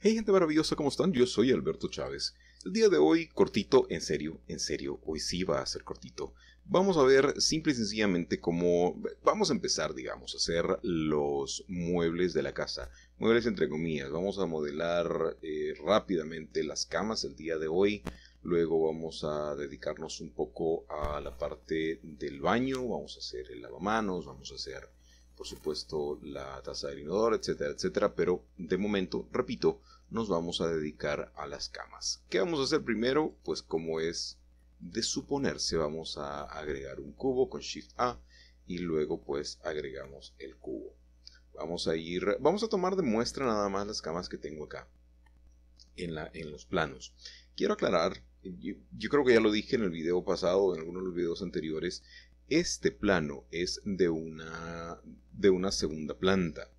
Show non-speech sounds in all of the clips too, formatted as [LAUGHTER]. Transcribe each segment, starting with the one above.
Hey gente maravillosa, ¿cómo están? Yo soy Alberto Chávez. El día de hoy, cortito, en serio, en serio, hoy sí va a ser cortito. Vamos a ver simple y sencillamente cómo vamos a empezar, digamos, a hacer los muebles de la casa. Muebles entre comillas. Vamos a modelar eh, rápidamente las camas el día de hoy. Luego vamos a dedicarnos un poco a la parte del baño. Vamos a hacer el lavamanos, vamos a hacer por supuesto la taza de inodoro, etcétera, etcétera, pero de momento, repito, nos vamos a dedicar a las camas. ¿Qué vamos a hacer primero? Pues como es de suponerse, vamos a agregar un cubo con Shift A y luego pues agregamos el cubo. Vamos a ir, vamos a tomar de muestra nada más las camas que tengo acá en, la, en los planos. Quiero aclarar, yo, creo que ya lo dije en el video pasado, en algunos de los videos anteriores, este plano es de una, de una segunda planta,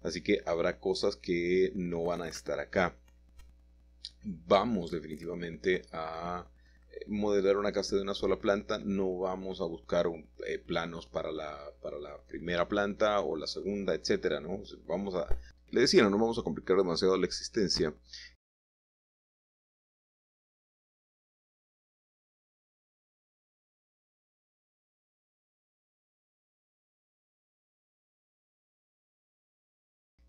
así que habrá cosas que no van a estar acá. Vamos definitivamente a eh, modelar una casa de una sola planta, no vamos a buscar eh, planos para la, la primera planta o la segunda, etcétera, ¿no? Vamos a, le decía, no vamos a complicar demasiado la existencia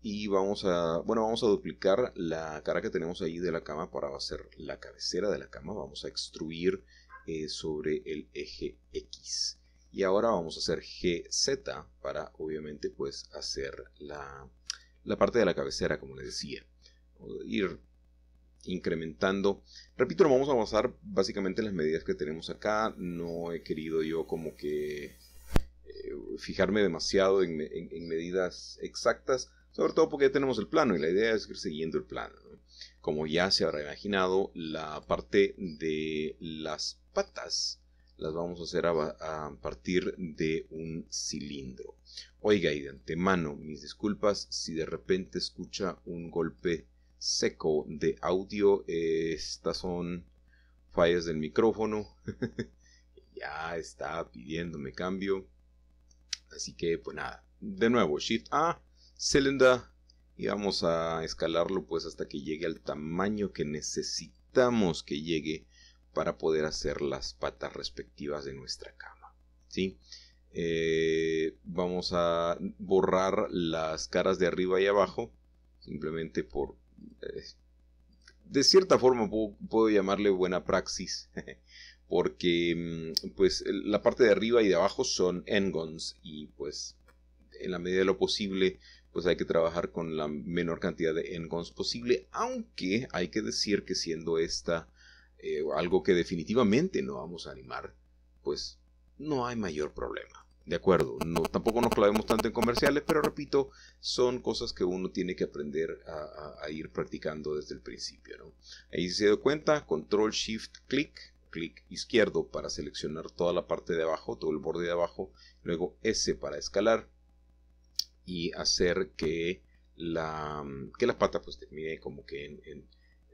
Y vamos a, bueno, vamos a duplicar la cara que tenemos ahí de la cama para hacer la cabecera de la cama. Vamos a extruir eh, sobre el eje X. Y ahora vamos a hacer GZ para, obviamente, pues hacer la, parte de la cabecera, como les decía. Vamos a ir incrementando. Repito, vamos a basar básicamente en las medidas que tenemos acá. No he querido yo como que eh, fijarme demasiado en medidas exactas sobre todo porque ya tenemos el plano y la idea es seguir siguiendo el plano. Como ya se habrá imaginado, la parte de las patas las vamos a hacer a, partir de un cilindro. Oiga, y de antemano, mis disculpas si de repente escucha un golpe seco de audio. estas son fallas del micrófono. [LAUGHS] ya está pidiéndome cambio. Así que, pues nada. De nuevo, Shift A Selenda y vamos a escalarlo pues hasta que llegue al tamaño que necesitamos que llegue para poder hacer las patas respectivas de nuestra cama. ¿sí? Eh, vamos a borrar las caras de arriba y abajo simplemente por... Eh, de cierta forma puedo, llamarle buena praxis [LAUGHS] porque mm, pues la parte de arriba y de abajo son engons y pues en la medida de lo posible pues hay que trabajar con la menor cantidad de engons posible, aunque hay que decir que siendo esta eh, algo que definitivamente no vamos a animar, pues no hay mayor problema. De acuerdo, no, tampoco nos clavemos tanto en comerciales, pero repito, son cosas que uno tiene que aprender a, ir practicando desde el principio. Ahí se dio cuenta, control, shift, clic, clic izquierdo para seleccionar toda la parte de abajo, todo el borde de abajo, luego S para escalar, y hacer que, la, mm, que la pata pues termine como que en,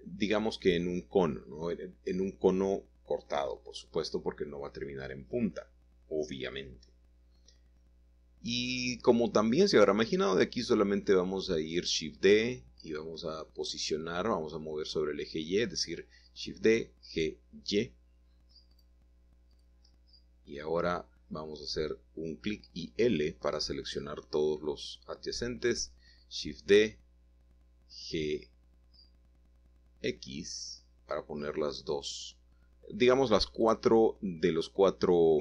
digamos que en un cono, ¿no? en, en un cono cortado, por supuesto, porque no va a terminar en punta, obviamente. Y como también se habrá imaginado, de aquí solamente vamos a ir Shift D y vamos a posicionar, vamos a mover sobre el eje Y, es decir, Shift D, G, Y. Y ahora vamos a hacer un clic y L para seleccionar todos los adyacentes, Shift D, G, X, para poner las dos, digamos las cuatro de los cuatro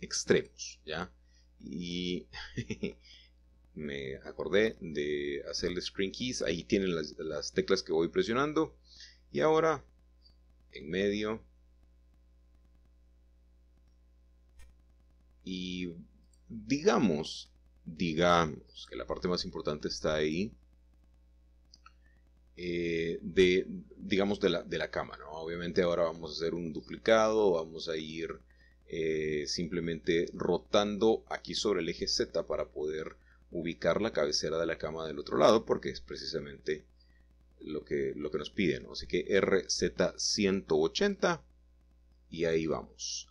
extremos, ¿ya? Y [LAUGHS] me acordé de hacerle screen keys, ahí tienen las, las teclas que voy presionando, y ahora en medio Y digamos, digamos, que la parte más importante está ahí, eh, de, digamos, de la, de cama, ¿no? Obviamente ahora vamos a hacer un duplicado, vamos a ir eh, simplemente rotando aquí sobre el eje Z para poder ubicar la cabecera de la cama del otro lado, porque es precisamente lo que, lo que nos piden, ¿no? Así que RZ180 y ahí vamos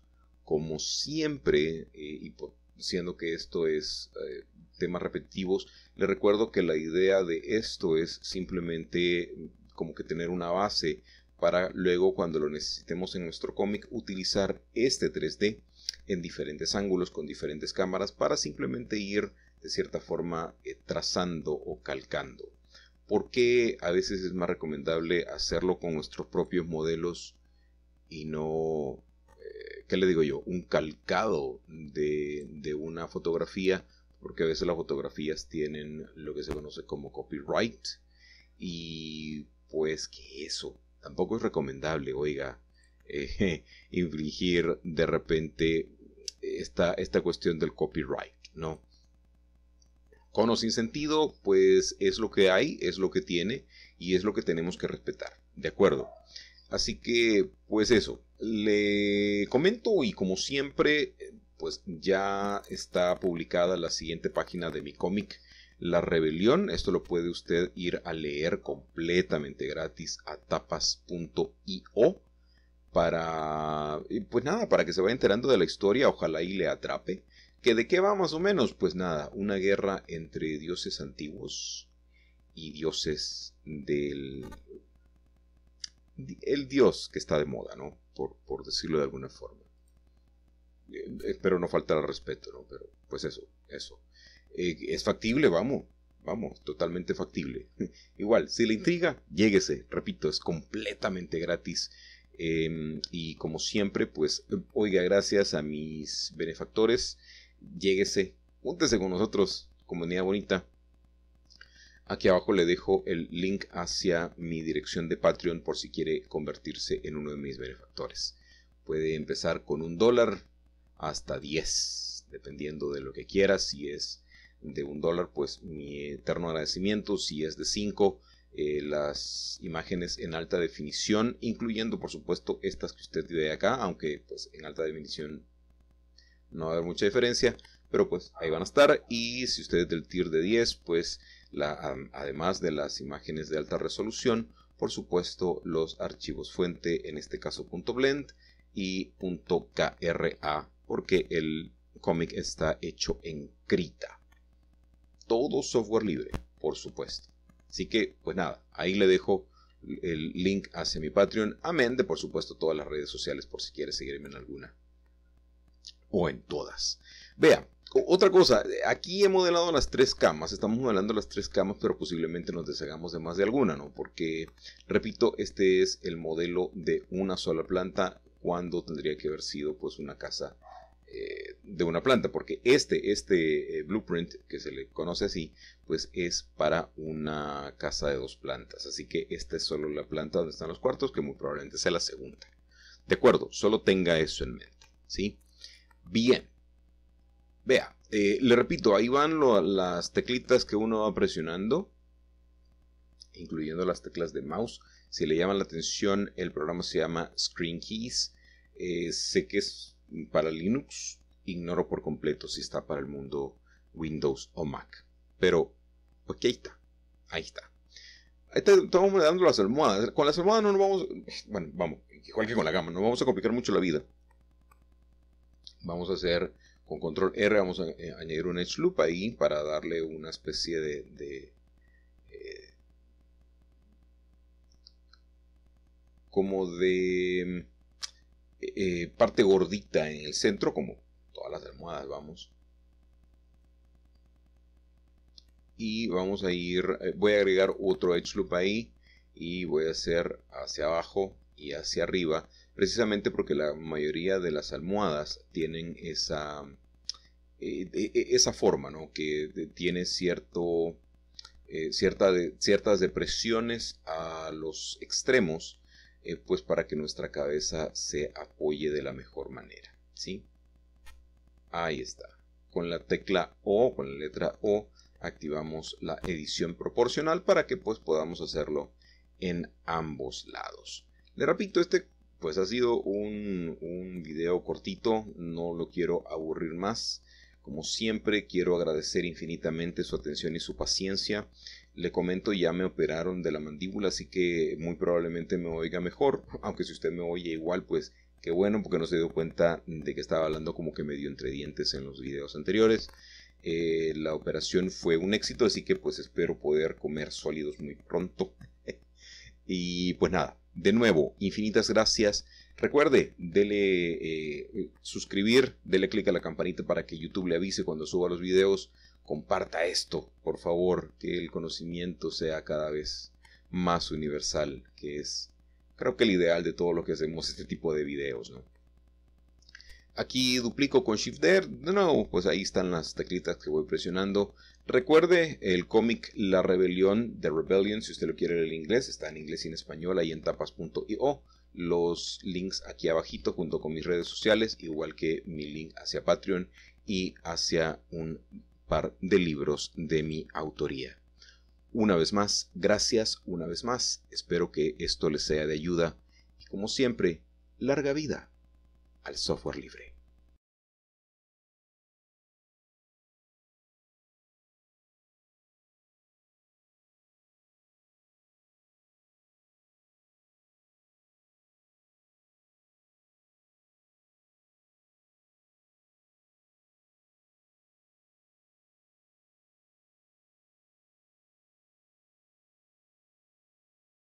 como siempre, eh, y siendo que esto es eh, temas repetitivos, les recuerdo que la idea de esto es simplemente mm, como que tener una base para luego cuando lo necesitemos en nuestro cómic utilizar este 3D en diferentes ángulos con diferentes cámaras para simplemente ir de cierta forma eh, trazando o calcando. Porque a veces es más recomendable hacerlo con nuestros propios modelos y no ¿qué le digo yo? Un calcado de, una fotografía, porque a veces las fotografías tienen lo que se conoce como copyright, y pues que eso, tampoco es recomendable, oiga, eh, [LAUGHS] infligir de repente esta, esta cuestión del copyright, ¿no? Con o sin sentido, pues es lo que hay, es lo que tiene y es lo que tenemos que respetar, ¿de acuerdo? Así que, pues eso, le comento y como siempre, eh, pues ya está publicada la siguiente página de mi cómic. La Rebelión, esto lo puede usted ir a leer completamente gratis a tapas.io para, pues nada, para que se vaya enterando de la historia, ojalá y le atrape. ¿Que de qué va más o menos? Pues nada, una guerra entre dioses antiguos y dioses del... el dios que está de moda, ¿no? por, decirlo de alguna forma. espero eh, eh, no faltar al respeto, ¿no? Pero pues eso, eso. Eh, es factible, vamos, vamos, totalmente factible. [LAUGHS] Igual, si le intriga, lléguese, repito, es completamente gratis. Em, y como siempre, pues, oiga, gracias a mis benefactores, lléguese, júntese con nosotros, comunidad bonita, Aquí abajo le dejo el link hacia mi dirección de Patreon por si quiere convertirse en uno de mis benefactores. Puede empezar con un dólar hasta 10, dependiendo de lo que quiera. Si es de un dólar, pues mi eterno agradecimiento. Si es de 5, eh, las imágenes en alta definición, incluyendo por supuesto estas que usted ve acá, aunque pues en alta definición no va a haber mucha diferencia, pero pues ahí van a estar. Y si usted es del tier de 10, pues además de las imágenes de alta resolución, por supuesto los archivos fuente, en este caso .blend y .kra, porque el cómic está hecho en Krita. Todo software libre, por supuesto. Así que, pues nada, ahí le dejo el link hacia mi Patreon, amén de, por supuesto, todas las redes sociales por si quieres seguirme en alguna. O en todas. Vea, otra cosa, aquí he modelado las tres camas, estamos modelando las tres camas, pero posiblemente nos deshagamos de más de alguna, ¿no? Porque, repito, este es el modelo de una sola planta, cuando tendría que haber sido pues una casa eh, de una planta, porque este, este eh, blueprint que se le conoce así, pues es para una casa de dos plantas, así que esta es solo la planta donde están los cuartos, que muy probablemente sea la segunda. De acuerdo, solo tenga eso en mente, ¿sí? Bien. Vea, eh, le repito, ahí van las teclitas que uno va presionando, incluyendo las teclas de mouse. Si le llaman la atención, el programa se llama Screen Keys. Eh, sé que es para Linux, ignoro por completo si está para el mundo Windows o Mac. Pero, pues ahí está, ahí está. Ahí está, estamos dando las almohadas. Con las almohadas no nos vamos, bueno, vamos, igual que con la gama, no vamos a complicar mucho la vida. Vamos a hacer con control R vamos a, eh, añadir un edge loop ahí para darle una especie de, eh, como de eh, parte gordita en el centro como todas las almohadas vamos y vamos a ir voy a agregar otro edge loop ahí y voy a hacer hacia abajo y hacia arriba precisamente porque la mayoría de las almohadas tienen esa, eh, e, e, esa forma, ¿no? que tiene cierto, eh, ciertas depresiones a los extremos, eh, pues para que nuestra cabeza se apoye de la mejor manera. ¿sí? Ahí está. Con la tecla O, con la letra O, activamos la edición proporcional para que pues podamos hacerlo en ambos lados. Le repito, este pues ha sido un, video cortito, no lo quiero aburrir más. Como siempre, quiero agradecer infinitamente su atención y su paciencia. Le comento, ya me operaron de la mandíbula, así que muy probablemente me oiga mejor. Aunque si usted me oye igual, pues qué bueno, porque no se dio cuenta de que estaba hablando como que medio entre dientes en los videos anteriores. Eh, la operación fue un éxito, así que pues espero poder comer sólidos muy pronto. [LAUGHS] y pues nada, de nuevo, infinitas gracias. Recuerde, dele eh, suscribir, dele clic a la campanita para que YouTube le avise cuando suba los videos. Comparta esto, por favor, que el conocimiento sea cada vez más universal, que es creo que el ideal de todo lo que hacemos este tipo de videos, ¿no? Aquí duplico con Shift D, no, pues ahí están las teclitas que voy presionando. Recuerde el cómic La Rebelión, The Rebellion, si usted lo quiere leer en inglés, está en inglés y en español ahí en tapas.io. Los links aquí abajito junto con mis redes sociales, igual que mi link hacia Patreon y hacia un par de libros de mi autoría. Una vez más, gracias una vez más, espero que esto les sea de ayuda y como siempre, larga vida software libre.